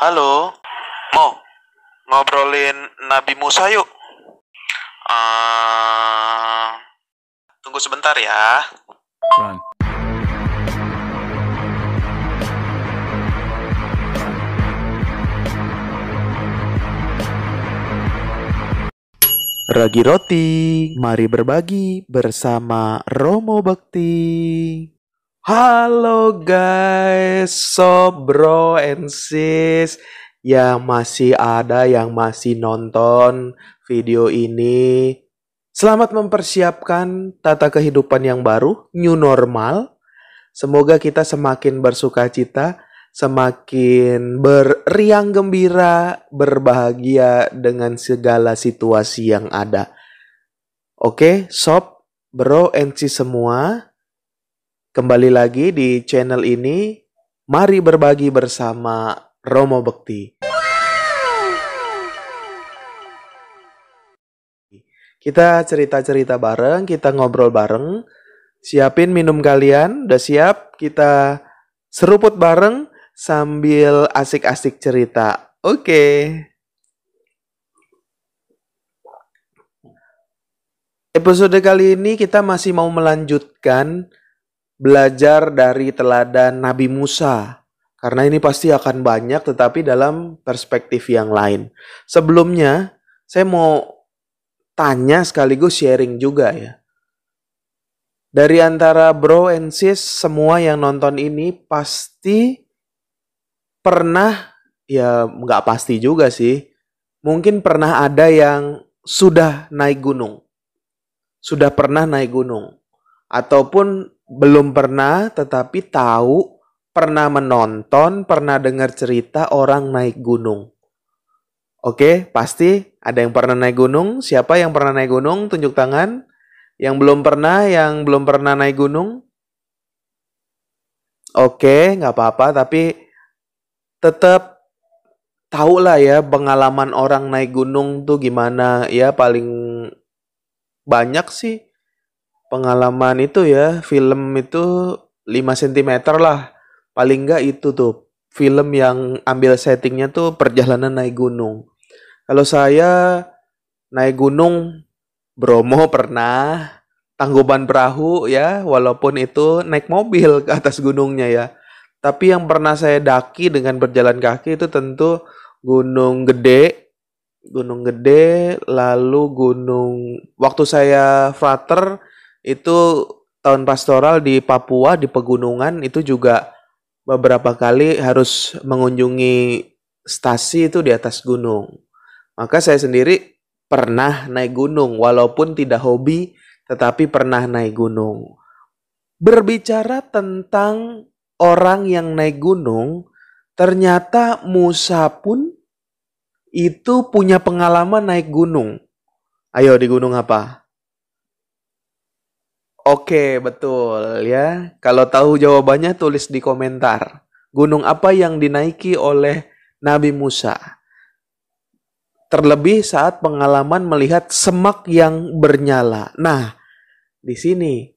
Halo, mau ngobrolin Nabi Musa yuk. Uh, tunggu sebentar ya. Run. Ragi Roti, mari berbagi bersama Romo Bakti. Halo guys, bro and sis yang masih ada yang masih nonton video ini. Selamat mempersiapkan tata kehidupan yang baru, new normal. Semoga kita semakin bersuka cita, semakin beriang gembira, berbahagia dengan segala situasi yang ada. Oke, sob, bro and sis semua, Kembali lagi di channel ini, mari berbagi bersama Romo Bekti. Kita cerita-cerita bareng, kita ngobrol bareng. Siapin minum kalian, udah siap? Kita seruput bareng sambil asik-asik cerita. Oke. Okay. Episode kali ini kita masih mau melanjutkan belajar dari teladan Nabi Musa. Karena ini pasti akan banyak tetapi dalam perspektif yang lain. Sebelumnya saya mau tanya sekaligus sharing juga ya. Dari antara bro and sis semua yang nonton ini pasti pernah ya nggak pasti juga sih. Mungkin pernah ada yang sudah naik gunung. Sudah pernah naik gunung. Ataupun belum pernah tetapi tahu, pernah menonton, pernah dengar cerita orang naik gunung. Oke, pasti ada yang pernah naik gunung. Siapa yang pernah naik gunung? Tunjuk tangan. Yang belum pernah, yang belum pernah naik gunung. Oke, nggak apa-apa, tapi tetap tahu lah ya pengalaman orang naik gunung tuh gimana ya paling banyak sih pengalaman itu ya film itu 5 cm lah paling nggak itu tuh film yang ambil settingnya tuh perjalanan naik gunung kalau saya naik gunung Bromo pernah tangguban Perahu ya walaupun itu naik mobil ke atas gunungnya ya tapi yang pernah saya daki dengan berjalan kaki itu tentu Gunung Gede Gunung Gede, lalu Gunung waktu saya frater itu tahun pastoral di Papua di pegunungan itu juga beberapa kali harus mengunjungi stasi itu di atas gunung. Maka saya sendiri pernah naik gunung walaupun tidak hobi tetapi pernah naik gunung. Berbicara tentang orang yang naik gunung, ternyata Musa pun itu punya pengalaman naik gunung. Ayo di gunung apa? Oke, betul ya. Kalau tahu jawabannya tulis di komentar. Gunung apa yang dinaiki oleh Nabi Musa? Terlebih saat pengalaman melihat semak yang bernyala. Nah, di sini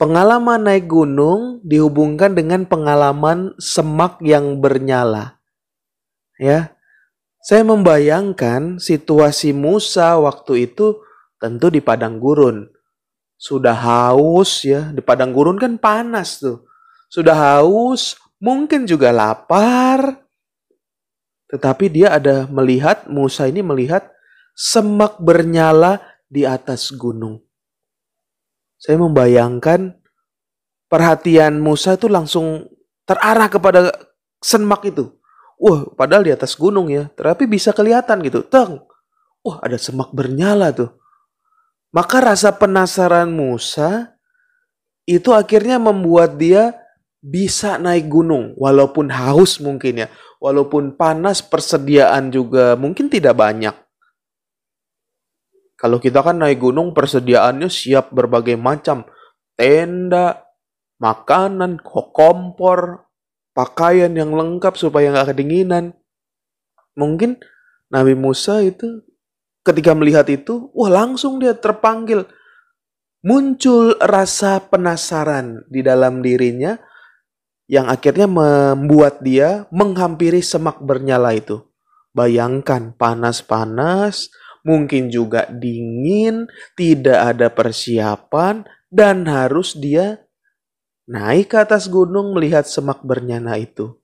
pengalaman naik gunung dihubungkan dengan pengalaman semak yang bernyala. Ya. Saya membayangkan situasi Musa waktu itu tentu di padang gurun sudah haus ya, di padang gurun kan panas tuh. Sudah haus, mungkin juga lapar. Tetapi dia ada melihat Musa ini melihat semak bernyala di atas gunung. Saya membayangkan perhatian Musa itu langsung terarah kepada semak itu. Wah, padahal di atas gunung ya, tetapi bisa kelihatan gitu. Teng. Wah, ada semak bernyala tuh. Maka rasa penasaran Musa itu akhirnya membuat dia bisa naik gunung walaupun haus mungkin ya, walaupun panas persediaan juga mungkin tidak banyak. Kalau kita kan naik gunung persediaannya siap berbagai macam, tenda, makanan, kompor, pakaian yang lengkap supaya nggak kedinginan. Mungkin Nabi Musa itu ketika melihat itu, wah langsung dia terpanggil. Muncul rasa penasaran di dalam dirinya yang akhirnya membuat dia menghampiri semak bernyala itu. Bayangkan panas-panas, mungkin juga dingin, tidak ada persiapan, dan harus dia naik ke atas gunung melihat semak bernyala itu.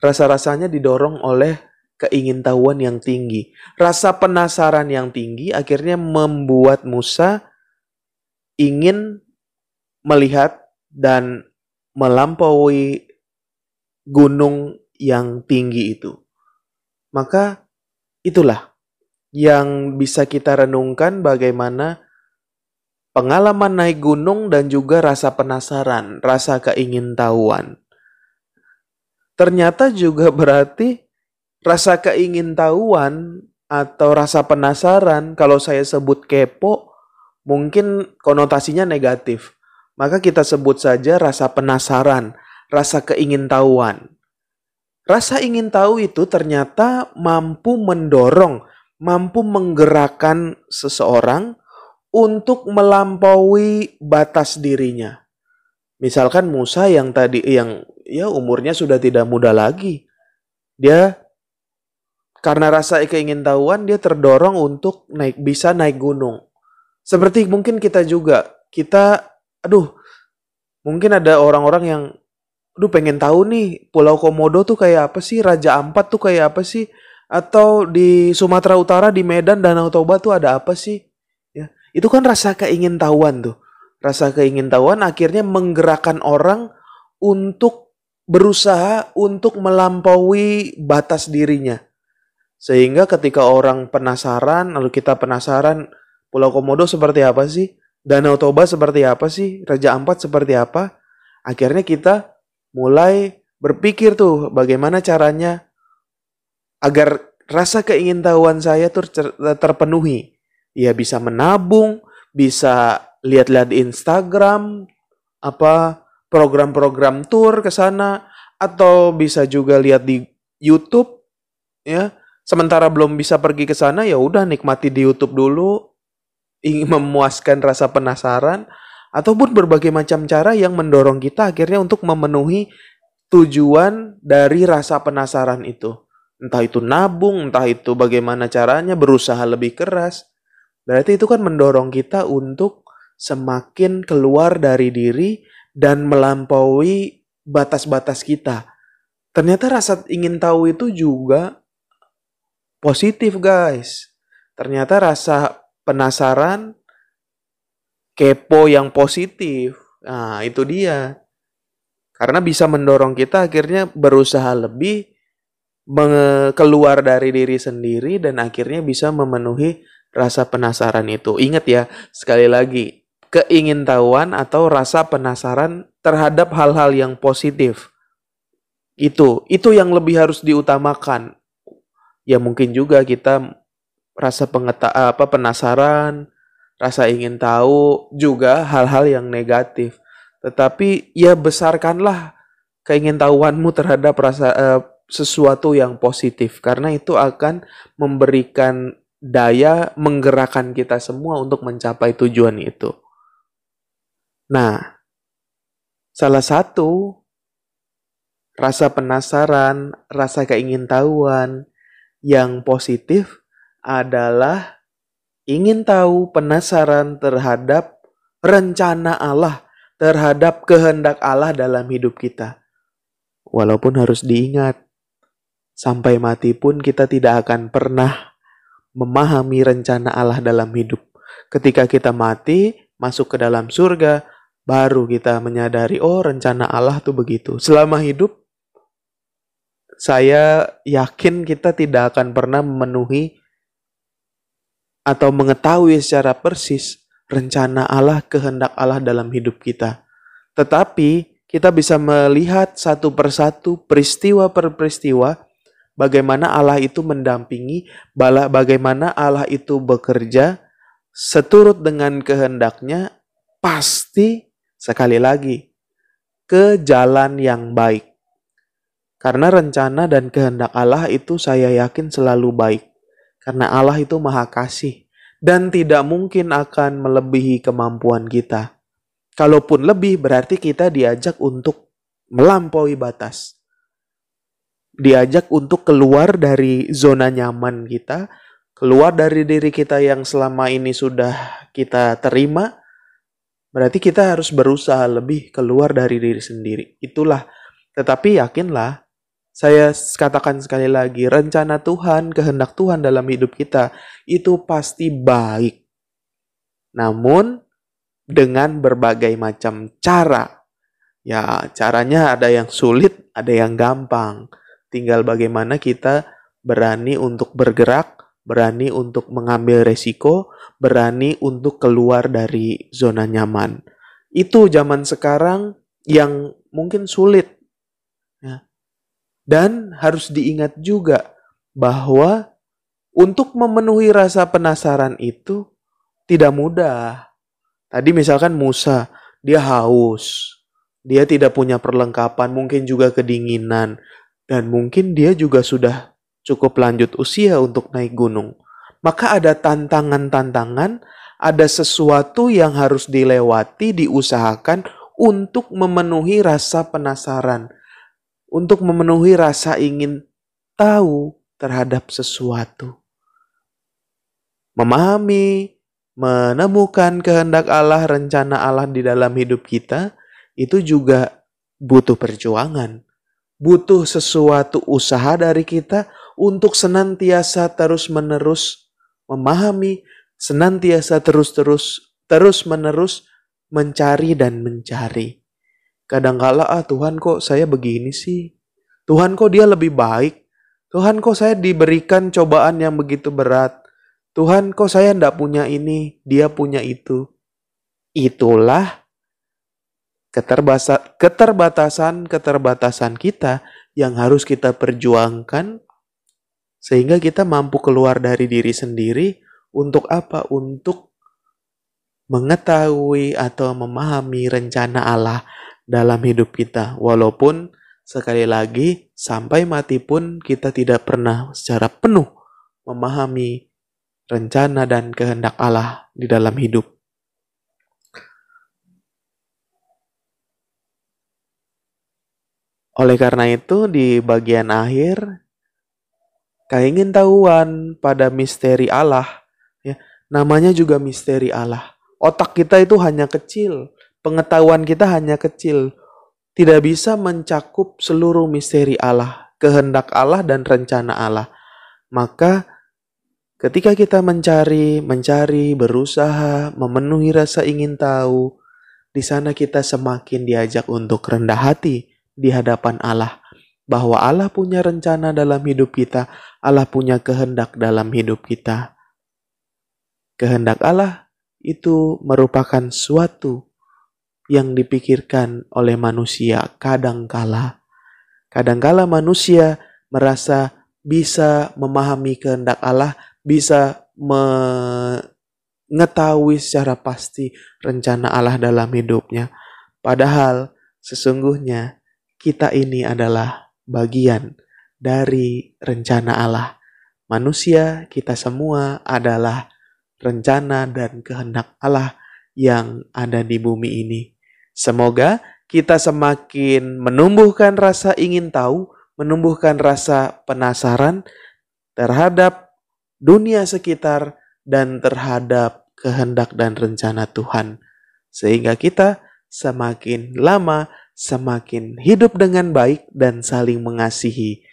Rasa-rasanya didorong oleh keingintahuan yang tinggi. Rasa penasaran yang tinggi akhirnya membuat Musa ingin melihat dan melampaui gunung yang tinggi itu. Maka itulah yang bisa kita renungkan bagaimana pengalaman naik gunung dan juga rasa penasaran, rasa keingintahuan. Ternyata juga berarti rasa keingintahuan atau rasa penasaran kalau saya sebut kepo mungkin konotasinya negatif. Maka kita sebut saja rasa penasaran, rasa keingintahuan. Rasa ingin tahu itu ternyata mampu mendorong, mampu menggerakkan seseorang untuk melampaui batas dirinya. Misalkan Musa yang tadi yang ya umurnya sudah tidak muda lagi. Dia karena rasa keingintahuan dia terdorong untuk naik bisa naik gunung. Seperti mungkin kita juga, kita aduh mungkin ada orang-orang yang aduh pengen tahu nih Pulau Komodo tuh kayak apa sih, Raja Ampat tuh kayak apa sih, atau di Sumatera Utara di Medan Danau Toba tuh ada apa sih? Ya, itu kan rasa keingintahuan tuh. Rasa keingintahuan akhirnya menggerakkan orang untuk berusaha untuk melampaui batas dirinya. Sehingga ketika orang penasaran, lalu kita penasaran Pulau Komodo seperti apa sih? Danau Toba seperti apa sih? Raja Ampat seperti apa? Akhirnya kita mulai berpikir tuh bagaimana caranya agar rasa keingintahuan saya tuh terpenuhi. Ya bisa menabung, bisa lihat-lihat di Instagram apa program-program tour ke sana atau bisa juga lihat di YouTube ya sementara belum bisa pergi ke sana ya udah nikmati di YouTube dulu ingin memuaskan rasa penasaran ataupun berbagai macam cara yang mendorong kita akhirnya untuk memenuhi tujuan dari rasa penasaran itu. Entah itu nabung, entah itu bagaimana caranya berusaha lebih keras. Berarti itu kan mendorong kita untuk semakin keluar dari diri dan melampaui batas-batas kita. Ternyata rasa ingin tahu itu juga positif guys. Ternyata rasa penasaran, kepo yang positif. Nah, itu dia. Karena bisa mendorong kita akhirnya berusaha lebih keluar dari diri sendiri dan akhirnya bisa memenuhi rasa penasaran itu. Ingat ya, sekali lagi, keingintahuan atau rasa penasaran terhadap hal-hal yang positif. Itu, itu yang lebih harus diutamakan ya mungkin juga kita rasa pengeta apa penasaran, rasa ingin tahu juga hal-hal yang negatif. Tetapi ya besarkanlah keingintahuanmu terhadap rasa uh, sesuatu yang positif karena itu akan memberikan daya menggerakkan kita semua untuk mencapai tujuan itu. Nah, salah satu rasa penasaran, rasa keingintahuan, yang positif adalah ingin tahu penasaran terhadap rencana Allah, terhadap kehendak Allah dalam hidup kita. Walaupun harus diingat, sampai mati pun kita tidak akan pernah memahami rencana Allah dalam hidup. Ketika kita mati, masuk ke dalam surga, baru kita menyadari, oh rencana Allah tuh begitu. Selama hidup, saya yakin kita tidak akan pernah memenuhi atau mengetahui secara persis rencana Allah, kehendak Allah dalam hidup kita. Tetapi kita bisa melihat satu persatu peristiwa per peristiwa bagaimana Allah itu mendampingi, bagaimana Allah itu bekerja seturut dengan kehendaknya pasti sekali lagi ke jalan yang baik. Karena rencana dan kehendak Allah itu saya yakin selalu baik. Karena Allah itu maha kasih dan tidak mungkin akan melebihi kemampuan kita. Kalaupun lebih berarti kita diajak untuk melampaui batas. Diajak untuk keluar dari zona nyaman kita, keluar dari diri kita yang selama ini sudah kita terima, berarti kita harus berusaha lebih keluar dari diri sendiri. Itulah, tetapi yakinlah saya katakan sekali lagi, rencana Tuhan, kehendak Tuhan dalam hidup kita itu pasti baik. Namun dengan berbagai macam cara. Ya, caranya ada yang sulit, ada yang gampang. Tinggal bagaimana kita berani untuk bergerak, berani untuk mengambil resiko, berani untuk keluar dari zona nyaman. Itu zaman sekarang yang mungkin sulit dan harus diingat juga bahwa untuk memenuhi rasa penasaran itu tidak mudah. Tadi misalkan Musa, dia haus, dia tidak punya perlengkapan, mungkin juga kedinginan, dan mungkin dia juga sudah cukup lanjut usia untuk naik gunung. Maka ada tantangan-tantangan, ada sesuatu yang harus dilewati, diusahakan untuk memenuhi rasa penasaran untuk memenuhi rasa ingin tahu terhadap sesuatu. Memahami, menemukan kehendak Allah, rencana Allah di dalam hidup kita, itu juga butuh perjuangan. Butuh sesuatu usaha dari kita untuk senantiasa terus-menerus memahami, senantiasa terus-terus terus-menerus mencari dan mencari. Kadangkala ah Tuhan kok saya begini sih? Tuhan kok dia lebih baik? Tuhan kok saya diberikan cobaan yang begitu berat? Tuhan kok saya ndak punya ini, dia punya itu. Itulah keterbatasan keterbatasan kita yang harus kita perjuangkan sehingga kita mampu keluar dari diri sendiri untuk apa? Untuk mengetahui atau memahami rencana Allah dalam hidup kita. Walaupun sekali lagi sampai mati pun kita tidak pernah secara penuh memahami rencana dan kehendak Allah di dalam hidup. Oleh karena itu di bagian akhir keingin tahuan pada misteri Allah ya namanya juga misteri Allah. Otak kita itu hanya kecil pengetahuan kita hanya kecil, tidak bisa mencakup seluruh misteri Allah, kehendak Allah, dan rencana Allah. Maka, ketika kita mencari, mencari, berusaha, memenuhi rasa ingin tahu, di sana kita semakin diajak untuk rendah hati di hadapan Allah, bahwa Allah punya rencana dalam hidup kita, Allah punya kehendak dalam hidup kita. Kehendak Allah itu merupakan suatu yang dipikirkan oleh manusia kadangkala. Kadangkala manusia merasa bisa memahami kehendak Allah, bisa mengetahui secara pasti rencana Allah dalam hidupnya. Padahal sesungguhnya kita ini adalah bagian dari rencana Allah. Manusia, kita semua adalah rencana dan kehendak Allah yang ada di bumi ini Semoga kita semakin menumbuhkan rasa ingin tahu, menumbuhkan rasa penasaran terhadap dunia sekitar dan terhadap kehendak dan rencana Tuhan, sehingga kita semakin lama semakin hidup dengan baik dan saling mengasihi.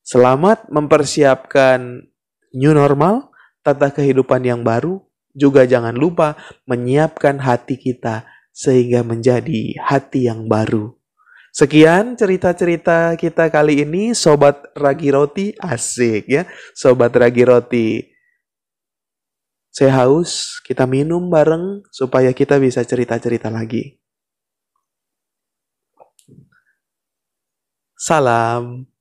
Selamat mempersiapkan new normal, tata kehidupan yang baru. Juga jangan lupa menyiapkan hati kita sehingga menjadi hati yang baru. Sekian cerita-cerita kita kali ini, Sobat Ragi Roti asik ya, Sobat Ragi Roti. Saya haus, kita minum bareng supaya kita bisa cerita-cerita lagi. Salam.